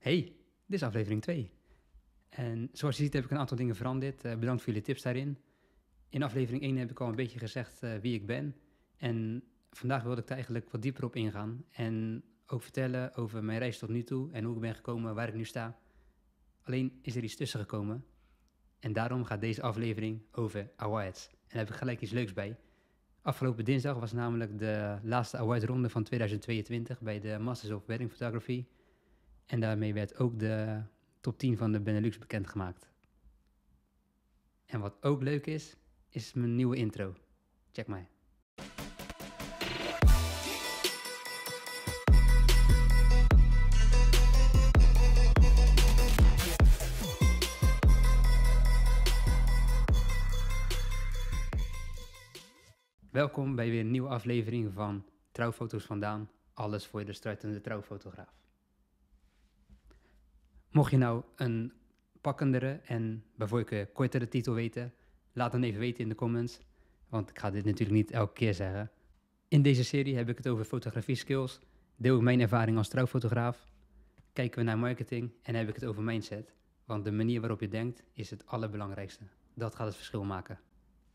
hey, dit is aflevering 2. En zoals je ziet heb ik een aantal dingen veranderd. Eh, bedankt voor jullie tips daarin. In aflevering 1 heb ik al een beetje gezegd eh, wie ik ben. En vandaag wilde ik daar eigenlijk wat dieper op ingaan. En ook vertellen over mijn reis tot nu toe en hoe ik ben gekomen waar ik nu sta. Alleen is er iets tussen gekomen. En daarom gaat deze aflevering over awards. En daar heb ik gelijk iets leuks bij. Afgelopen dinsdag was namelijk de laatste ronde van 2022 bij de Masters of Wedding Photography en daarmee werd ook de top 10 van de Benelux bekendgemaakt. En wat ook leuk is, is mijn nieuwe intro. Check mij. Welkom bij weer een nieuwe aflevering van Trouwfoto's vandaan. Alles voor de struitende trouwfotograaf. Mocht je nou een pakkendere en bijvoorbeeld kortere titel weten, laat dan even weten in de comments, want ik ga dit natuurlijk niet elke keer zeggen. In deze serie heb ik het over fotografie skills, deel ik mijn ervaring als trouwfotograaf, kijken we naar marketing en heb ik het over mindset, want de manier waarop je denkt is het allerbelangrijkste. Dat gaat het verschil maken.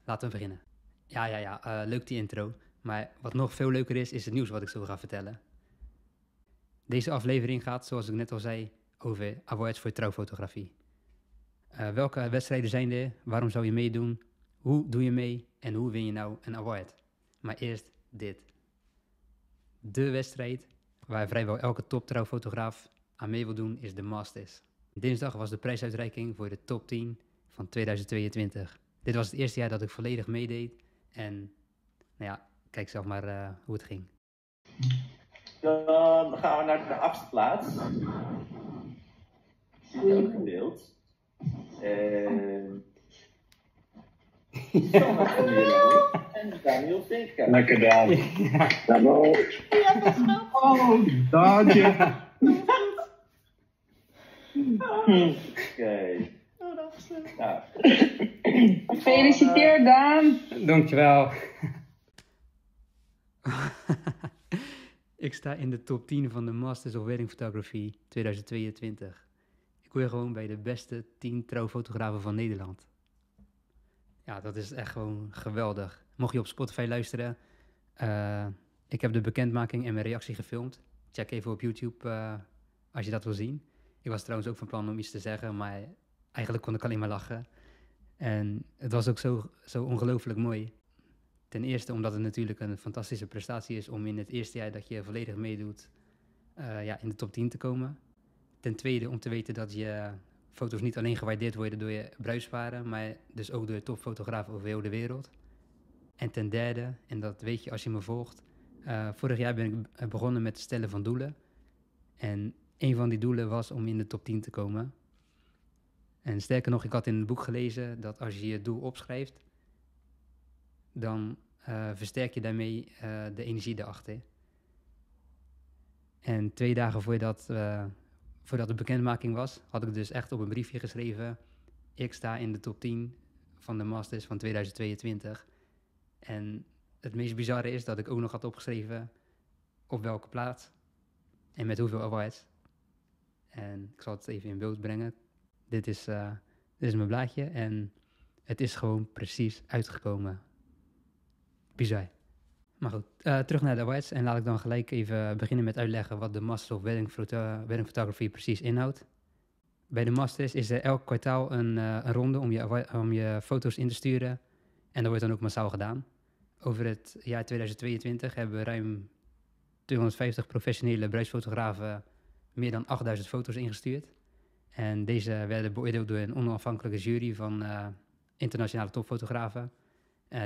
Laten we beginnen. Ja, ja, ja, eh, leuk die intro, maar wat nog veel leuker is, is het nieuws wat ik zo ga vertellen. Deze aflevering gaat, zoals ik net al zei, over awards voor trouwfotografie. Eh, welke wedstrijden zijn er? Waarom zou je meedoen? Hoe doe je mee? En hoe win je nou een award? Maar eerst dit. De wedstrijd waar vrijwel elke toptrouwfotograaf aan mee wil doen is de Masters. Dinsdag was de prijsuitreiking voor de top 10 van 2022. Dit was het eerste jaar dat ik volledig meedeed. En nou ja, kijk zelf maar eh, hoe het ging. Dan gaan we naar de achtste plaats ziet uitgedeeld. En... en Daniel Vinka. Lekker Daan. Hallo. Ja, oh, oh, dat Oh, dank je. Oké. Okay. Gefeliciteerd Daan. Dankjewel. Ik sta in de top 10 van de Masters of Wedding Photography 2022 gewoon bij de beste tien trouwfotografen van Nederland. Ja, dat is echt gewoon geweldig. Mocht je op Spotify luisteren, eh, ik heb de bekendmaking en mijn reactie gefilmd. Check even op YouTube eh, als je dat wil zien. Ik was trouwens ook van plan om iets te zeggen, maar eigenlijk kon ik alleen maar lachen. En het was ook zo, zo ongelooflijk mooi. Ten eerste omdat het natuurlijk een fantastische prestatie is om in het eerste jaar dat je volledig meedoet eh, ja, in de top 10 te komen. Ten tweede om te weten dat je foto's niet alleen gewaardeerd worden door je bruidsparen, maar dus ook door topfotografen over heel de wereld. En ten derde, en dat weet je als je me volgt, eh, vorig jaar ben ik eh, begonnen met het stellen van doelen. En een van die doelen was om in de top 10 te komen. En sterker nog, ik had in het boek gelezen dat als je je doel opschrijft, dan eh, versterk je daarmee de energie erachter. En twee dagen voordat voordat de bekendmaking was, had ik dus echt op een briefje geschreven: Ik sta in de top 10 van de Masters van 2022. En het meest bizarre is dat ik ook nog had opgeschreven op welke plaats en met hoeveel awards. En ik zal het even in beeld brengen. Dit is, eh, dit is mijn blaadje en het is gewoon precies uitgekomen. Bizar. Maar goed, eh, terug naar de awards. En laat ik dan gelijk even beginnen met uitleggen wat de Master of Wedding, Photography precies inhoudt. Bij de Masters is er elk kwartaal een, uh, een ronde om je, om je foto's in te sturen. En dat wordt dan ook massaal gedaan. Over het jaar 2022 hebben ruim 250 professionele bruidsfotografen meer dan 8000 foto's ingestuurd. En deze werden beoordeeld door een onafhankelijke jury van eh, internationale topfotografen.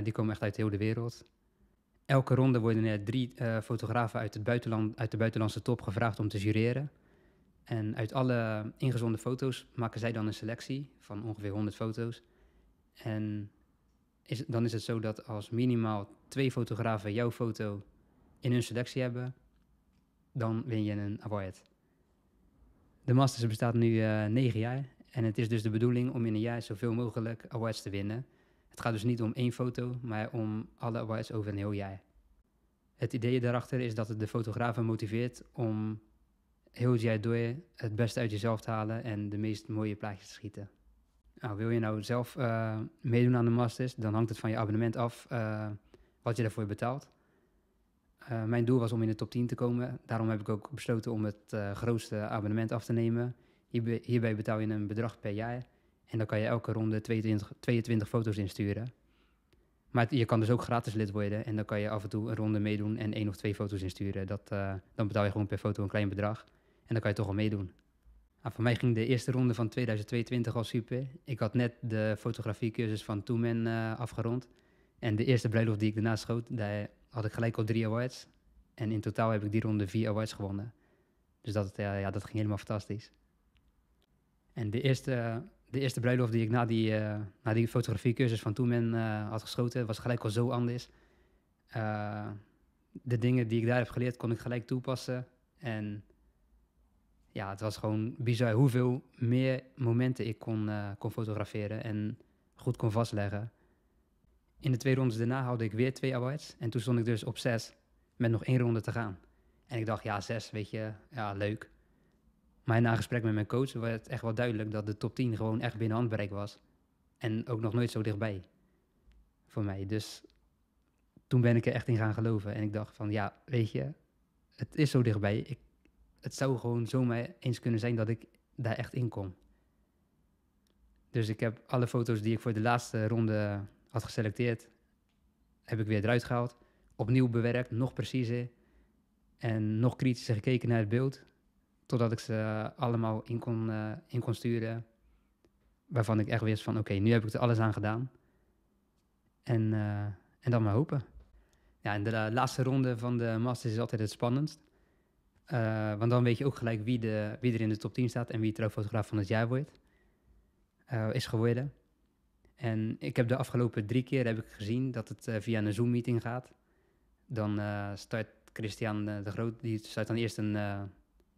die komen echt uit heel de wereld elke ronde worden er drie eh, fotografen uit, het buitenland, uit de buitenlandse top gevraagd om te jureren. En uit alle ingezonden foto's maken zij dan een selectie van ongeveer 100 foto's. En is, dan is het zo dat als minimaal twee fotografen jouw foto in hun selectie hebben, dan win je een award. De Masters bestaat nu eh, negen jaar en het is dus de bedoeling om in een jaar zoveel mogelijk awards te winnen. Het gaat dus niet om één foto, maar om alle awards over een heel jaar. Het idee daarachter is dat het de fotografen motiveert om heel het jaar door het beste uit jezelf te halen en de meest mooie plaatjes te schieten. Nou, wil je nou zelf eh, meedoen aan de Masters, dan hangt het van je abonnement af eh, wat je daarvoor betaalt. Eh, mijn doel was om in de top 10 te komen. Daarom heb ik ook besloten om het grootste abonnement af te nemen. Hierbij betaal je een bedrag per jaar. En dan kan je elke ronde 22, 22 foto's insturen. Maar je kan dus ook gratis lid worden. En dan kan je af en toe een ronde meedoen en één of twee foto's insturen. Dat, eh, dan betaal je gewoon per foto een klein bedrag. En dan kan je toch al meedoen. Nou, voor mij ging de eerste ronde van 2022 al super. Ik had net de fotografiecursus van Toemen eh, afgerond. En de eerste bruiloft die ik daarna schoot, daar had ik gelijk al drie awards. En in totaal heb ik die ronde vier awards gewonnen. Dus dat, eh, ja, dat ging helemaal fantastisch. En de eerste de eerste bruiloft die ik na die, eh, na die fotografiecursus van toen uh, eh, had geschoten, was gelijk al zo anders. Eh, de dingen die ik daar heb geleerd, kon ik gelijk toepassen. En ja, het was gewoon bizar hoeveel meer momenten ik kon, kon fotograferen en goed kon vastleggen. In de twee rondes daarna haalde ik weer twee awards. En toen stond ik dus op zes met nog één ronde te gaan. En ik dacht, ja, zes, weet je, ja, leuk. Maar na een gesprek met mijn coach werd echt wel duidelijk dat de top 10 gewoon echt binnen handbereik was. En ook nog nooit zo dichtbij voor mij. Dus toen ben ik er echt in gaan geloven. En ik dacht van, ja, weet je, het is zo dichtbij. Ik, het zou gewoon zomaar eens kunnen zijn dat ik daar echt in kom. Dus ik heb alle foto's die ik voor de laatste ronde had geselecteerd, heb ik weer eruit gehaald. Opnieuw bewerkt, nog preciezer. En nog kritischer gekeken naar het beeld. Totdat ik ze eh, allemaal in kon, eh, in kon sturen. Waarvan ik echt wist van, oké, nu heb ik er alles aan gedaan. En, eh, en dan maar hopen. Ja, en de laatste ronde van de Masters is altijd het spannendst. want dan weet je ook gelijk wie, de, wie er in de top 10 staat... en wie trouwfotograaf van het jaar wordt. is geworden. En ik heb de afgelopen drie keer heb ik gezien dat het via een Zoom-meeting gaat. Dan start Christian de Groot, die start dan eerst een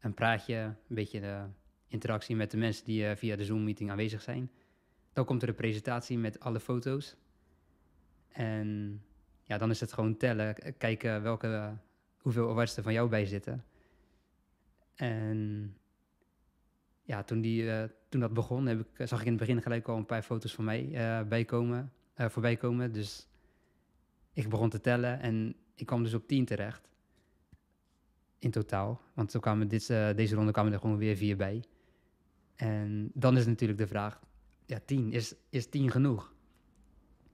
een praatje, een beetje interactie met de mensen die eh, via de Zoom-meeting aanwezig zijn. Dan komt er een presentatie met alle foto's. En ja, dan is het gewoon tellen, kijken welke, hoeveel awards van jou bij zitten. En ja, toen, die, eh, toen dat begon, heb ik, zag ik in het begin gelijk al een paar foto's van mij uh, voorbij komen. Dus ik begon te tellen en ik kwam dus op 10 terecht in totaal. Want toen kwamen dit, eh, deze ronde kwamen er gewoon weer vier bij. En dan is natuurlijk de vraag, ja, tien, is, is tien genoeg?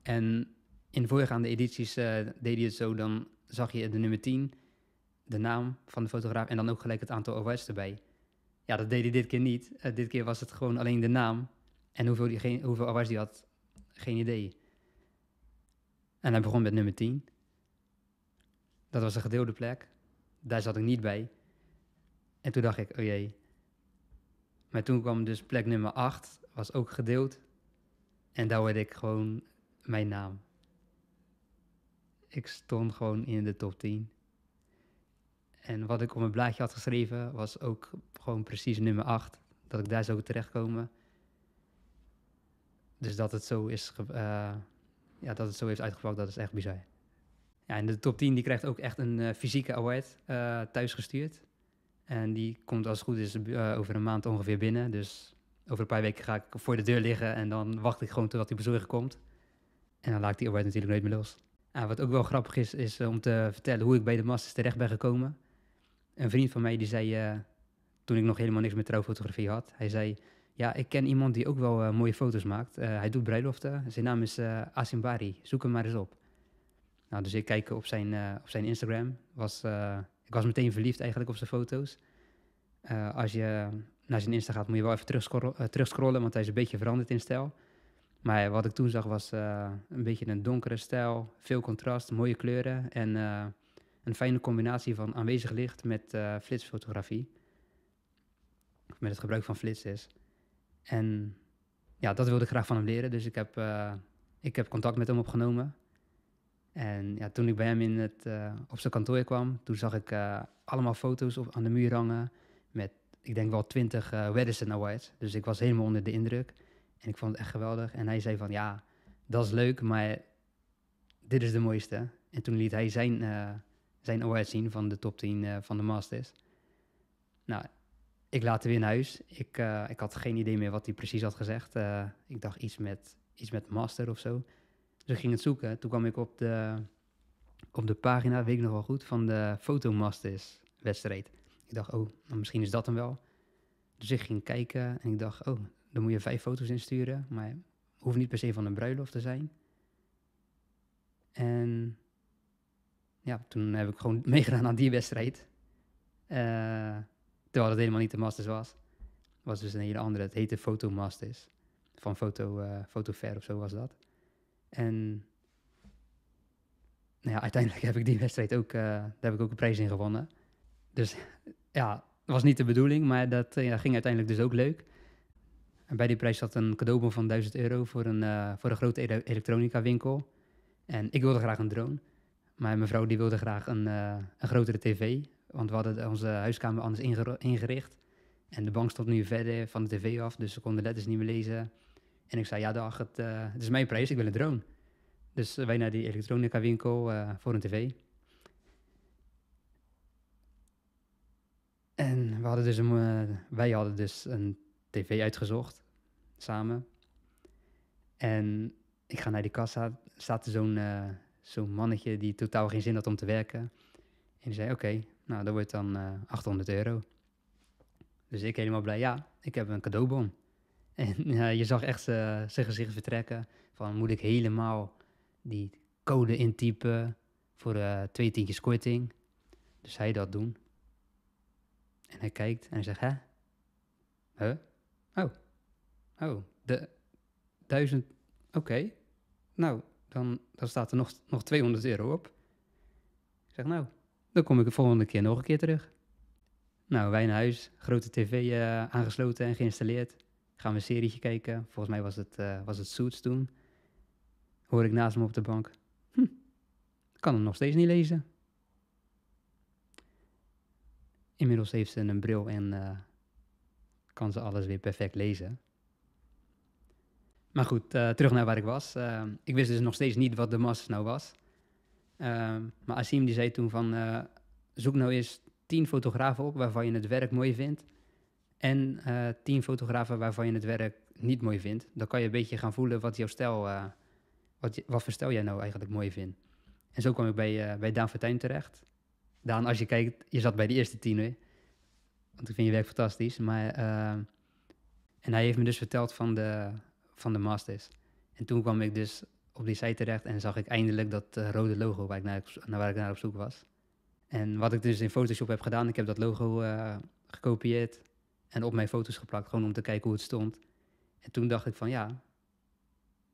En in de voorgaande edities uh, deed je het zo, dan zag je de nummer 10, de naam van de fotograaf en dan ook gelijk het aantal OS erbij. Ja, dat deed hij dit keer niet. Eh, dit keer was het gewoon alleen de naam en hoeveel, die, geen, hoeveel OS die had, geen idee. En hij begon met nummer 10. Dat was een gedeelde plek. Daar zat ik niet bij. En toen dacht ik, oh jee. Maar toen kwam dus plek nummer 8, was ook gedeeld. En daar werd ik gewoon mijn naam. Ik stond gewoon in de top 10. En wat ik op mijn blaadje had geschreven was ook gewoon precies nummer 8. Dat ik daar zou terechtkomen. Dus dat het zo is, eh, ja, dat het zo heeft uitgepakt, dat is echt bizar. Ja, en de top 10 die krijgt ook echt een eh, fysieke award eh, thuisgestuurd. En die komt als het goed is eh, over een maand ongeveer binnen. Dus over een paar weken ga ik voor de deur liggen en dan wacht ik gewoon totdat die bezorger komt. En dan laat ik die award natuurlijk nooit meer los. wat ook wel grappig is, is om te vertellen hoe ik bij de Masters terecht ben gekomen. Een vriend van mij die zei, toen ik nog helemaal niks met trouwfotografie had, hij zei, ja, ik ken iemand die ook wel mooie foto's maakt. hij doet bruiloften. Zijn naam is Asimbari. Zoek hem maar eens op. Nou, dus ik kijk op zijn, eh, op zijn Instagram. Was, eh, ik was meteen verliefd eigenlijk op zijn foto's. Eh, als je naar zijn Insta gaat, moet je wel even terugscrollen, terugscrollen, want hij is een beetje veranderd in stijl. Maar wat ik toen zag was een beetje een donkere stijl, veel contrast, mooie kleuren en een fijne combinatie van aanwezig licht met flitsfotografie. Met het gebruik van flitses. En ja, dat wilde ik graag van hem leren, dus ik heb, ik heb contact met hem opgenomen. En ja, toen ik bij hem in het, eh, op zijn kantoor kwam, toen zag ik eh, allemaal foto's op, aan de muur hangen met, ik denk wel twintig uh, Awards. Dus ik was helemaal onder de indruk en ik vond het echt geweldig. En hij zei van, ja, dat is leuk, maar dit is de mooiste. En toen liet hij zijn, uh, zijn award zien van de top 10 van de Masters. Nou, ik laat weer naar huis. Ik, ik had geen idee meer wat hij precies had gezegd. ik dacht iets met, iets met Master of zo. Dus ik ging het zoeken. Toen kwam ik op de, op de pagina, weet ik nog wel goed, van de Photomasters wedstrijd. Ik dacht, oh, nou, misschien is dat hem wel. Dus ik ging kijken en ik dacht, oh, dan moet je vijf foto's insturen. Maar het hoeft niet per se van een bruiloft te zijn. En ja, toen heb ik gewoon meegedaan aan die wedstrijd. Eh, terwijl het helemaal niet de Masters was. Het was dus een hele andere. Het heette Photomasters. Van Foto, uh, Fotofair of zo was dat. En nou ja, uiteindelijk heb ik die wedstrijd ook, eh, daar heb ik ook een prijs in gewonnen. Dus ja, dat was niet de bedoeling, maar dat eh, ja, ging uiteindelijk dus ook leuk. En bij die prijs zat een cadeaubon van 1000 euro voor een, eh, voor een grote elektronica winkel. En ik wilde graag een drone. Maar mijn vrouw die wilde graag een, een grotere tv. Want we hadden onze huiskamer anders ingericht. En de bank stond nu verder van de tv af, dus ze konden letters niet meer lezen. En ik zei, ja dag, het, eh, het is mijn prijs, ik wil een drone. Dus eh, wij naar die elektronica winkel eh, voor een tv. En we hadden dus een, wij hadden dus een tv uitgezocht, samen. En ik ga naar die kassa, staat er zo'n zo'n mannetje die totaal geen zin had om te werken. En die zei, oké, nou dat wordt dan 800 euro. Dus ik helemaal blij, ja, ik heb een cadeaubon. En je zag echt eh, zijn gezicht vertrekken. Van moet ik helemaal die code intypen voor eh, twee tientjes korting. Dus hij dat doen. En hij kijkt en hij zegt, hè? Huh? Oh. Oh, de duizend... Oké. Nou, dan, dan staat er nog, nog 200 euro op. Ik zeg, nou, dan kom ik de volgende keer nog een keer terug. Nou, wij naar huis, grote tv eh, aangesloten en geïnstalleerd. Gaan we een serietje kijken. Volgens mij was het, uh, was het Suits toen. Hoor ik naast hem op de bank. Hm, kan hem nog steeds niet lezen. Inmiddels heeft ze een bril en eh, kan ze alles weer perfect lezen. Maar goed, eh, terug naar waar ik was. ik wist dus nog steeds niet wat de masters nou was. maar Asim die zei toen van, zoek nou eens tien fotografen op waarvan je het werk mooi vindt en eh, tien fotografen waarvan je het werk niet mooi vindt. Dan kan je een beetje gaan voelen wat jouw stijl, eh, wat, je, wat voor stijl jij nou eigenlijk mooi vindt. En zo kwam ik bij, eh, bij Daan Fortuyn terecht. Daan, als je kijkt, je zat bij de eerste tien hè? Want ik vind je werk fantastisch. Maar, en hij heeft me dus verteld van de, van de Masters. En toen kwam ik dus op die site terecht en zag ik eindelijk dat rode logo waar ik naar, naar, waar ik naar op zoek was. En wat ik dus in Photoshop heb gedaan, ik heb dat logo gekopieerd en op mijn foto's geplakt, gewoon om te kijken hoe het stond. En toen dacht ik van ja,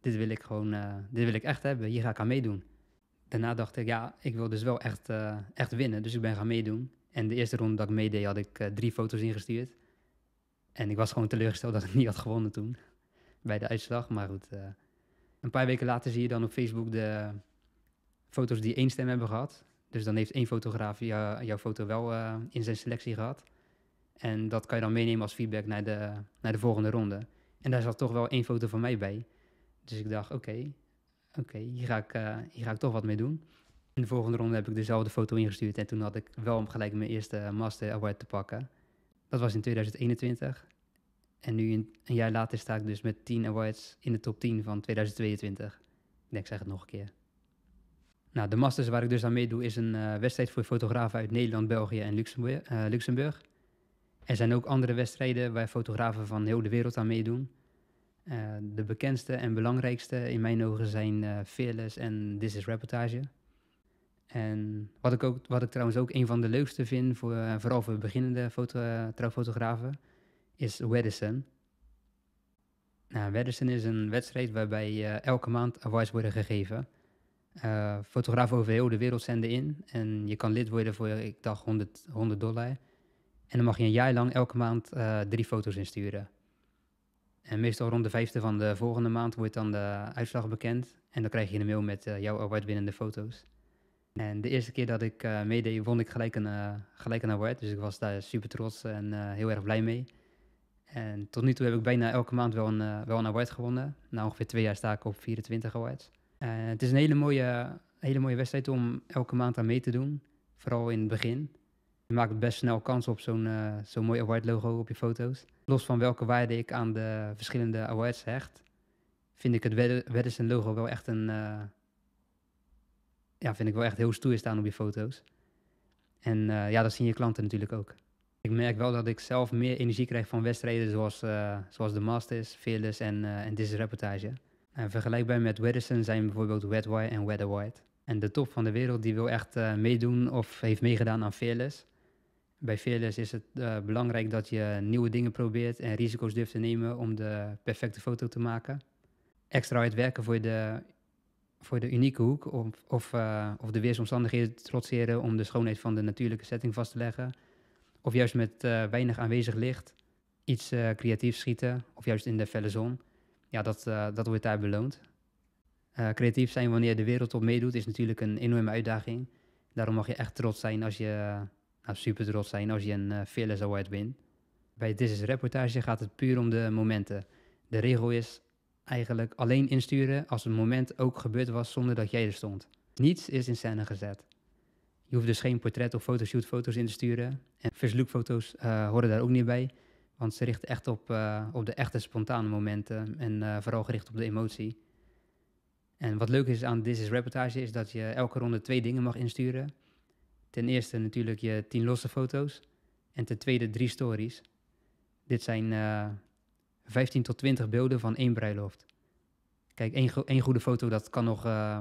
dit wil ik gewoon, eh, dit wil ik echt hebben, hier ga ik aan meedoen. Daarna dacht ik ja, ik wil dus wel echt, eh, echt winnen, dus ik ben gaan meedoen. En de eerste ronde dat ik meedeed had ik eh, drie foto's ingestuurd. En ik was gewoon teleurgesteld dat ik niet had gewonnen toen, bij de uitslag. Maar goed, een paar weken later zie je dan op Facebook de foto's die één stem hebben gehad. Dus dan heeft één fotograaf jouw foto wel in zijn selectie gehad. En dat kan je dan meenemen als feedback naar de, naar de volgende ronde. En daar zat toch wel één foto van mij bij. Dus ik dacht, oké, oké, hier, ga ik, eh, hier ga ik toch wat mee doen. In de volgende ronde heb ik dezelfde foto ingestuurd. En toen had ik wel om gelijk mijn eerste Master Award te pakken. Dat was in 2021. En nu, een, jaar later, sta ik dus met 10 awards in de top 10 van 2022. Ik denk, zeg het nog een keer. Nou, de Masters waar ik dus aan meedoe is een eh, wedstrijd voor fotografen uit Nederland, België en eh, Luxemburg. Luxemburg. Er zijn ook andere wedstrijden waar fotografen van heel de wereld aan meedoen. Eh, de bekendste en belangrijkste in mijn ogen zijn uh, Fearless en This is Reportage. En wat ik, ook, wat ik trouwens ook een van de leukste vind, voor, eh, vooral voor beginnende foto, trouwfotografen, is Weddison. Nou, is een wedstrijd waarbij elke maand awards worden gegeven. fotografen over heel de wereld zenden in en je kan lid worden voor, ik dacht, 100, 100 dollar. En dan mag je een jaar lang elke maand eh, drie foto's insturen. En meestal rond de vijfde van de volgende maand wordt dan de uitslag bekend. En dan krijg je een mail met eh, jouw award-winnende foto's. En de eerste keer dat ik uh, meedeed, won ik gelijk een, gelijk een award. Dus ik was daar super trots en heel erg blij mee. En tot nu toe heb ik bijna elke maand wel een, wel een award gewonnen. Na ongeveer twee jaar sta ik op 24 awards. het is een hele mooie, hele mooie wedstrijd om elke maand aan mee te doen. Vooral in het begin. Je maakt best snel kans op zo'n uh, mooi award logo op je foto's. Los van welke waarde ik aan de verschillende awards hecht, vind ik het Weddison logo wel echt een. Eh, ja, vind ik wel echt heel stoer staan op je foto's. En eh, ja, dat zien je klanten natuurlijk ook. Ik merk wel dat ik zelf meer energie krijg van wedstrijden zoals, zoals de Masters, Fearless en, en This Reportage. En vergelijkbaar met Weddison zijn bijvoorbeeld Wet en Weather En de top van de wereld die wil echt meedoen of heeft meegedaan aan Fearless bij Fearless is het eh, belangrijk dat je nieuwe dingen probeert en risico's durft te nemen om de perfecte foto te maken. Extra hard werken voor de, voor de unieke hoek of, of, eh, of de weersomstandigheden trotseren om de schoonheid van de natuurlijke setting vast te leggen. Of juist met eh, weinig aanwezig licht iets creatiefs schieten of juist in de felle zon. Ja, dat, dat wordt daar beloond. creatief zijn wanneer de wereld op meedoet is natuurlijk een enorme uitdaging. Daarom mag je echt trots zijn als je nou, super trots zijn als je een uh, Fearless Award Bij This is Reportage gaat het puur om de momenten. De regel is eigenlijk alleen insturen als het moment ook gebeurd was zonder dat jij er stond. Niets is in scène gezet. Je hoeft dus geen portret of fotoshoot-fotos in te sturen. En first look foto's eh, horen daar ook niet bij. Want ze richten echt op, eh, op de echte spontane momenten en eh, vooral gericht op de emotie. En wat leuk is aan This is Reportage is dat je elke ronde twee dingen mag insturen. Ten eerste natuurlijk je tien losse foto's. En ten tweede drie stories. Dit zijn 15 eh, tot 20 beelden van één bruiloft. Kijk, één, één goede foto, dat kan nog uh,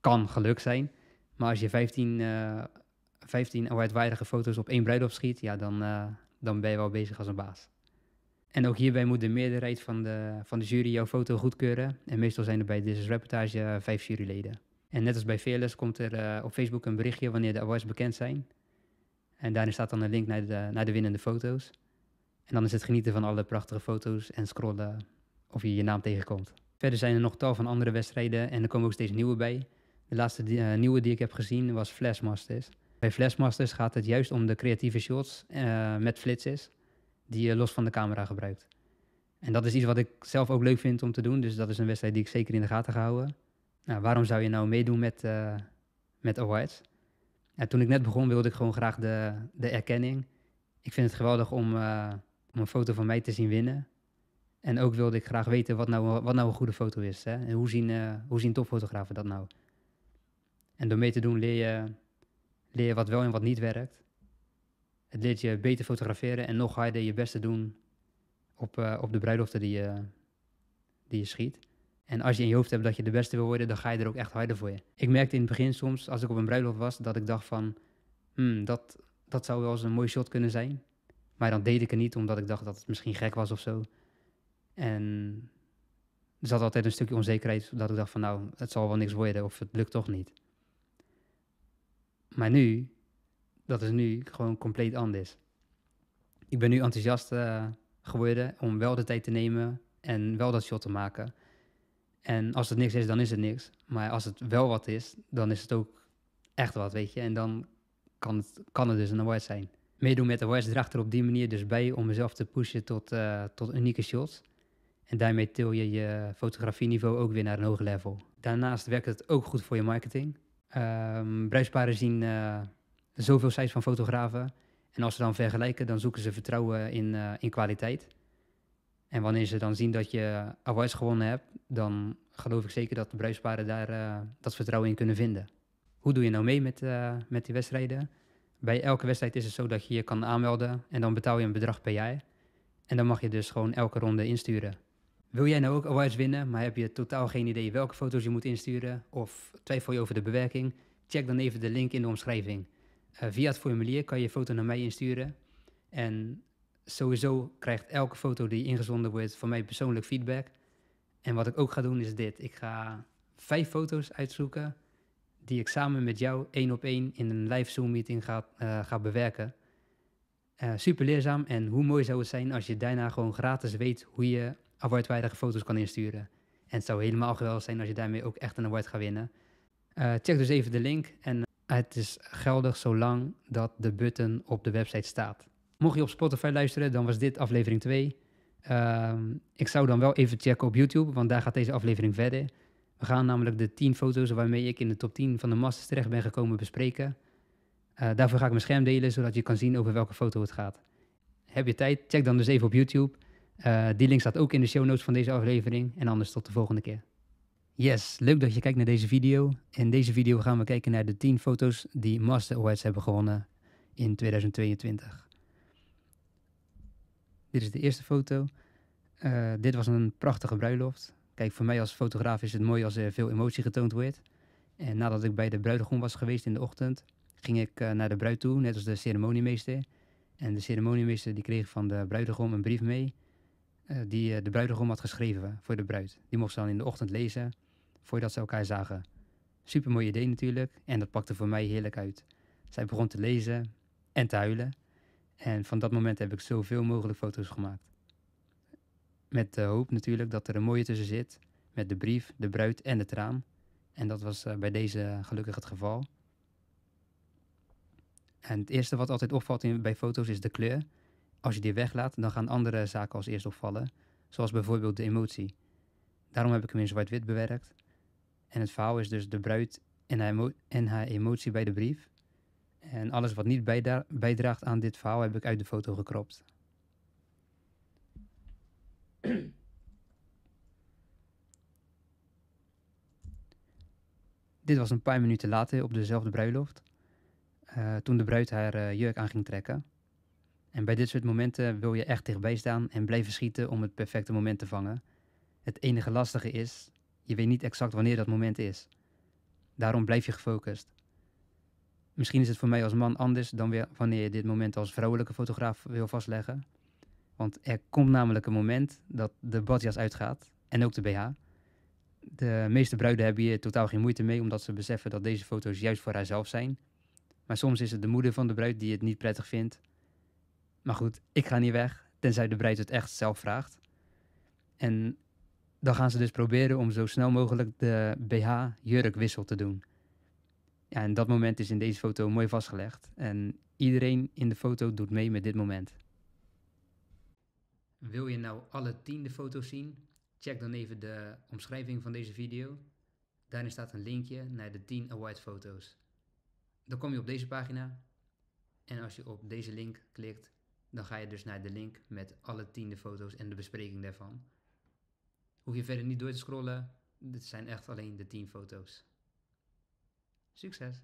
kan geluk zijn. Maar als je 15, uh, 15 foto's op één bruiloft schiet, ja, dan, eh, dan ben je wel bezig als een baas. En ook hierbij moet de meerderheid van de, van de jury jouw foto goedkeuren. En meestal zijn er bij deze reportage vijf juryleden. En net als bij VLS komt er eh, op Facebook een berichtje wanneer de awards bekend zijn. En daarin staat dan een link naar de, naar de winnende foto's. En dan is het genieten van alle prachtige foto's en scrollen of je je naam tegenkomt. Verder zijn er nog tal van andere wedstrijden en er komen ook steeds nieuwe bij. De laatste eh, nieuwe die ik heb gezien was Flashmasters. Bij Flashmasters gaat het juist om de creatieve shots eh, met flitses die je los van de camera gebruikt. En dat is iets wat ik zelf ook leuk vind om te doen, dus dat is een wedstrijd die ik zeker in de gaten ga houden nou, waarom zou je nou meedoen met, uh, met awards? toen ik net begon wilde ik gewoon graag de, de erkenning. Ik vind het geweldig om, eh, om een foto van mij te zien winnen. En ook wilde ik graag weten wat nou, wat nou een goede foto is. Hè? En hoe zien, eh, hoe zien topfotografen dat nou? En door mee te doen leer je, leer je wat wel en wat niet werkt. Het leert je beter fotograferen en nog harder je best doen op, op de bruiloften die je, die je schiet. En als je in je hoofd hebt dat je de beste wil worden, dan ga je er ook echt harder voor je. Ik merkte in het begin soms, als ik op een bruiloft was, dat ik dacht van, hmm, dat, dat zou wel eens een mooi shot kunnen zijn. Maar dan deed ik het niet, omdat ik dacht dat het misschien gek was of zo. En er zat altijd een stukje onzekerheid, dat ik dacht van, nou, het zal wel niks worden of het lukt toch niet. Maar nu, dat is nu gewoon compleet anders. Ik ben nu enthousiast eh, geworden om wel de tijd te nemen en wel dat shot te maken. En als het niks is, dan is het niks. Maar als het wel wat is, dan is het ook echt wat, weet je. En dan kan het, kan het dus een award zijn. Meedoen met de awards draagt er op die manier dus bij om mezelf te pushen tot, eh, tot unieke shots. En daarmee til je je fotografieniveau ook weer naar een hoger level. Daarnaast werkt het ook goed voor je marketing. Um, zien eh, zoveel sites van fotografen. En als ze dan vergelijken, dan zoeken ze vertrouwen in, eh, in kwaliteit. En wanneer ze dan zien dat je awards gewonnen hebt, dan geloof ik zeker dat de bruidsparen daar eh, dat vertrouwen in kunnen vinden. Hoe doe je nou mee met, eh, met die wedstrijden? Bij elke wedstrijd is het zo dat je je kan aanmelden en dan betaal je een bedrag per jaar. En dan mag je dus gewoon elke ronde insturen. Wil jij nou ook awards winnen, maar heb je totaal geen idee welke foto's je moet insturen of twijfel je over de bewerking? Check dan even de link in de omschrijving. Eh, via het formulier kan je je foto naar mij insturen en sowieso krijgt elke foto die ingezonden wordt van mij persoonlijk feedback. En wat ik ook ga doen is dit. Ik ga vijf foto's uitzoeken die ik samen met jou één op één in een live Zoom meeting ga, eh, ga bewerken. Uh, super leerzaam en hoe mooi zou het zijn als je daarna gewoon gratis weet hoe je awardwaardige foto's kan insturen. En het zou helemaal geweldig zijn als je daarmee ook echt een award gaat winnen. Eh, check dus even de link en het is geldig zolang dat de button op de website staat. Mocht je op Spotify luisteren, dan was dit aflevering 2. Ehm, ik zou dan wel even checken op YouTube, want daar gaat deze aflevering verder. We gaan namelijk de 10 foto's waarmee ik in de top 10 van de Masters terecht ben gekomen bespreken. Eh, daarvoor ga ik mijn scherm delen, zodat je kan zien over welke foto het gaat. Heb je tijd? Check dan dus even op YouTube. Eh, die link staat ook in de show notes van deze aflevering. En anders tot de volgende keer. Yes, leuk dat je kijkt naar deze video. In deze video gaan we kijken naar de 10 foto's die Master Awards hebben gewonnen in 2022. Dit is de eerste foto. Eh, dit was een prachtige bruiloft. Kijk, voor mij als fotograaf is het mooi als er veel emotie getoond wordt. En nadat ik bij de bruidegom was geweest in de ochtend, ging ik eh, naar de bruid toe, net als de ceremoniemeester. En de ceremoniemeester die kreeg van de bruidegom een brief mee, eh, die de bruidegom had geschreven voor de bruid. Die mocht ze dan in de ochtend lezen, voordat ze elkaar zagen. Super mooi idee natuurlijk, en dat pakte voor mij heerlijk uit. Zij begon te lezen en te huilen. En van dat moment heb ik zoveel mogelijk foto's gemaakt. Met de hoop natuurlijk dat er een mooie tussen zit. Met de brief, de bruid en het raam. En dat was eh, bij deze gelukkig het geval. En het eerste wat altijd opvalt bij foto's is de kleur. Als je die weglaat, dan gaan andere zaken als eerst opvallen. Zoals bijvoorbeeld de emotie. Daarom heb ik hem in zwart-wit bewerkt. En het verhaal is dus de bruid en haar, en haar emotie bij de brief. En alles wat niet bijdraagt aan dit verhaal heb ik uit de foto gekropt. dit was een paar minuten later op dezelfde bruiloft. Eh, toen de bruid haar eh, jurk aan ging trekken. En bij dit soort momenten wil je echt dichtbij staan en blijven schieten om het perfecte moment te vangen. Het enige lastige is, je weet niet exact wanneer dat moment is. Daarom blijf je gefocust. Misschien is het voor mij als man anders dan wanneer je dit moment als vrouwelijke fotograaf wil vastleggen. Want er komt namelijk een moment dat de badjas uitgaat en ook de BH. De meeste bruiden hebben hier totaal geen moeite mee, omdat ze beseffen dat deze foto's juist voor haarzelf zijn. Maar soms is het de moeder van de bruid die het niet prettig vindt. Maar goed, ik ga niet weg, tenzij de bruid het echt zelf vraagt. En dan gaan ze dus proberen om zo snel mogelijk de BH-jurkwissel te doen. Ja, en dat moment is in deze foto mooi vastgelegd. En iedereen in de foto doet mee met dit moment. Wil je nou alle tiende foto's zien? Check dan even de omschrijving van deze video. Daarin staat een linkje naar de 10 award foto's. Dan kom je op deze pagina. En als je op deze link klikt, dan ga je dus naar de link met alle tiende foto's en de bespreking daarvan. Hoef je verder niet door te scrollen, dit zijn echt alleen de 10 foto's. Succes!